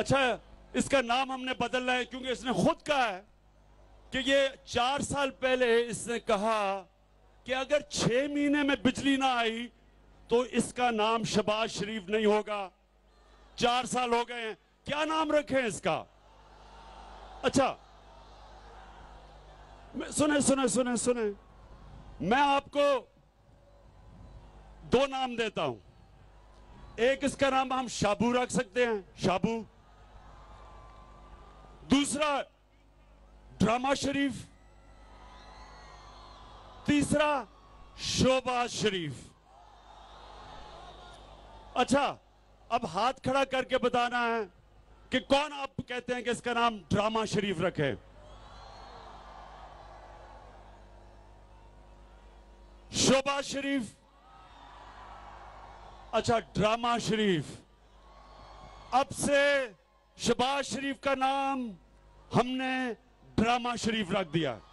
अच्छा इसका नाम हमने बदलना है क्योंकि इसने खुद कहा है कि ये चार साल पहले इसने कहा कि अगर छह महीने में बिजली ना आई तो इसका नाम शबाज शरीफ नहीं होगा चार साल हो गए हैं क्या नाम रखे इसका अच्छा सुने सुने सुने सुने मैं आपको दो नाम देता हूं एक इसका नाम हम शाबू रख सकते हैं शाबू दूसरा ड्रामा शरीफ तीसरा शोभा शरीफ अच्छा अब हाथ खड़ा करके बताना है कि कौन आप कहते हैं कि इसका नाम ड्रामा शरीफ रखे शोभा शरीफ अच्छा ड्रामा शरीफ अब से शबाज शरीफ का नाम हमने ड्रामा शरीफ रख दिया